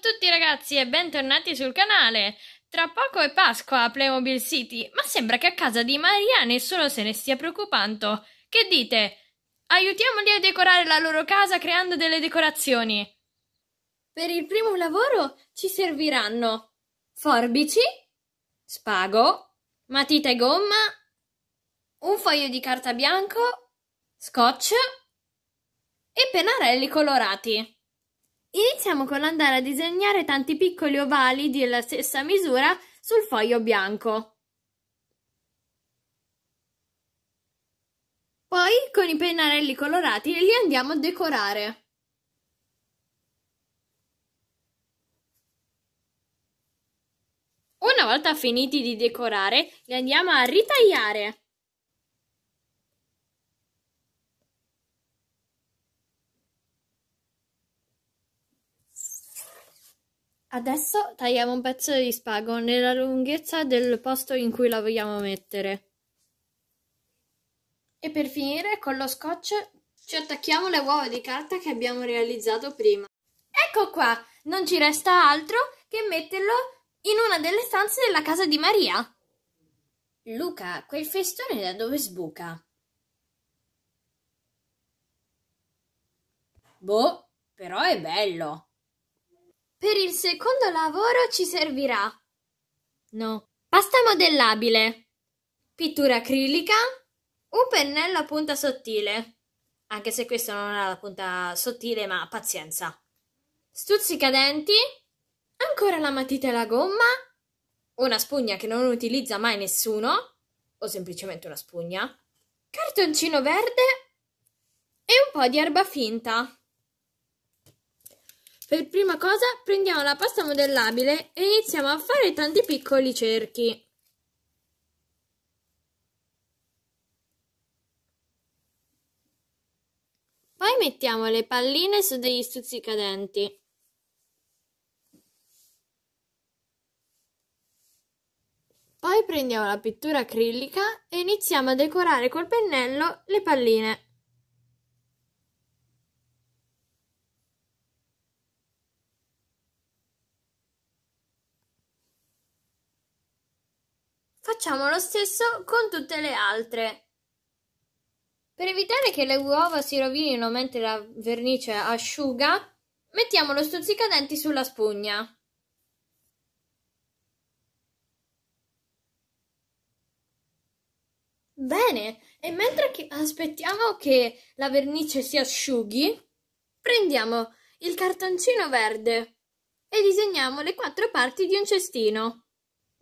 tutti ragazzi e bentornati sul canale! Tra poco è Pasqua a Playmobil City, ma sembra che a casa di Maria nessuno se ne stia preoccupando. Che dite? Aiutiamoli a decorare la loro casa creando delle decorazioni. Per il primo lavoro ci serviranno forbici, spago, matita e gomma, un foglio di carta bianco, scotch e pennarelli colorati. Iniziamo con l'andare a disegnare tanti piccoli ovali della stessa misura sul foglio bianco. Poi con i pennarelli colorati li andiamo a decorare. Una volta finiti di decorare, li andiamo a ritagliare. Adesso tagliamo un pezzo di spago nella lunghezza del posto in cui la vogliamo mettere. E per finire con lo scotch ci attacchiamo le uova di carta che abbiamo realizzato prima. Ecco qua, non ci resta altro che metterlo in una delle stanze della casa di Maria. Luca, quel festone da dove sbuca? Boh, però è bello. Per il secondo lavoro ci servirà: no, pasta modellabile, pittura acrilica, un pennello a punta sottile. Anche se questo non ha la punta sottile, ma pazienza. Stuzzicadenti, ancora la matita e la gomma, una spugna che non utilizza mai nessuno, o semplicemente una spugna, cartoncino verde e un po' di erba finta. Per prima cosa prendiamo la pasta modellabile e iniziamo a fare tanti piccoli cerchi. Poi mettiamo le palline su degli stuzzicadenti. Poi prendiamo la pittura acrilica e iniziamo a decorare col pennello le palline. facciamo lo stesso con tutte le altre. Per evitare che le uova si rovinino mentre la vernice asciuga, mettiamo lo stuzzicadenti sulla spugna. Bene, e mentre che aspettiamo che la vernice si asciughi, prendiamo il cartoncino verde e disegniamo le quattro parti di un cestino.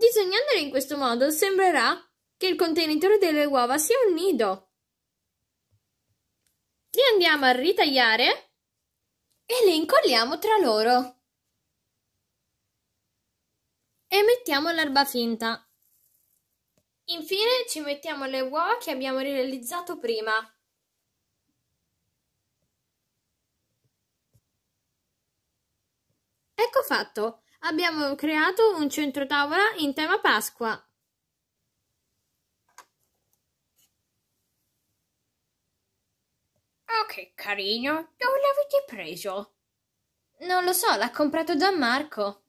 Disegnandole in questo modo sembrerà che il contenitore delle uova sia un nido. Li andiamo a ritagliare e le incolliamo tra loro. E mettiamo l'erba finta. Infine ci mettiamo le uova che abbiamo realizzato prima. Ecco fatto abbiamo creato un centro tavola in tema Pasqua. Oh, che carino! Dove l'avete preso? Non lo so, l'ha comprato Gianmarco.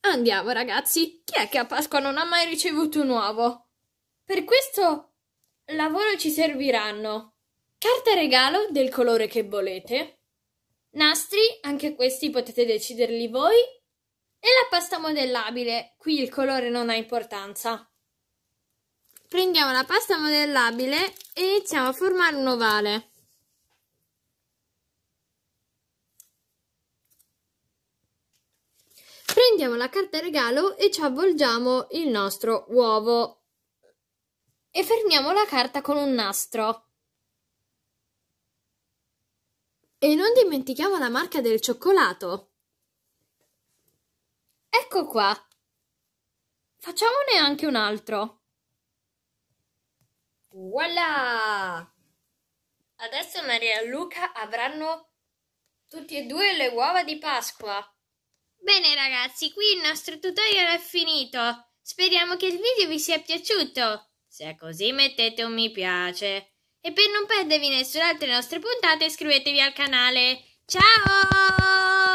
Andiamo, ragazzi. Chi è che a Pasqua non ha mai ricevuto un uovo? Per questo lavoro ci serviranno carta regalo del colore che volete, Nastri, anche questi potete deciderli voi. E la pasta modellabile, qui il colore non ha importanza. Prendiamo la pasta modellabile e iniziamo a formare un ovale. Prendiamo la carta regalo e ci avvolgiamo il nostro uovo e fermiamo la carta con un nastro. E non dimentichiamo la marca del cioccolato. Ecco qua. Facciamone anche un altro. Voilà! Adesso Maria e Luca avranno tutti e due le uova di Pasqua. Bene ragazzi, qui il nostro tutorial è finito. Speriamo che il video vi sia piaciuto. Se è così mettete un mi piace. E per non perdervi nessuna delle nostre puntate iscrivetevi al canale. Ciao!